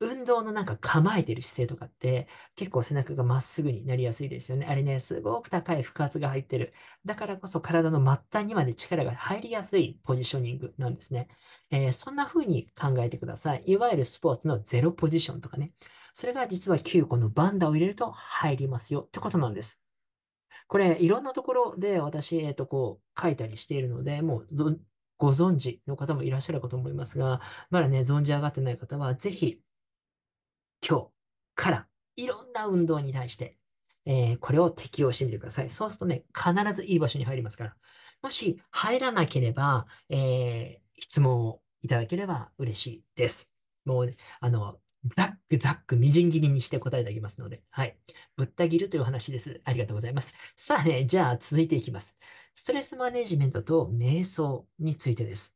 運動のなんか構えてる姿勢とかって、結構背中がまっすぐになりやすいですよね。あれね、すごく高い腹圧が入ってる。だからこそ体の末端にまで力が入りやすいポジショニングなんですね。えー、そんな風に考えてください。いわゆるスポーツのゼロポジションとかね。それが実は9個のバンダを入れると入りますよってことなんです。これ、いろんなところで私、えっ、と、こう、書いたりしているので、もう、ご存知の方もいらっしゃるかと思いますが、まだね、存じ上がってない方は、ぜひ、今日からいろんな運動に対して、えー、これを適用してみてください。そうするとね、必ずいい場所に入りますから。もし入らなければ、えー、質問をいただければ嬉しいです。もう、あの、ざっくざっくみじん切りにして答えてあげますので、はい。ぶった切るという話です。ありがとうございます。さあね、じゃあ続いていきます。ストレスマネジメントと瞑想についてです。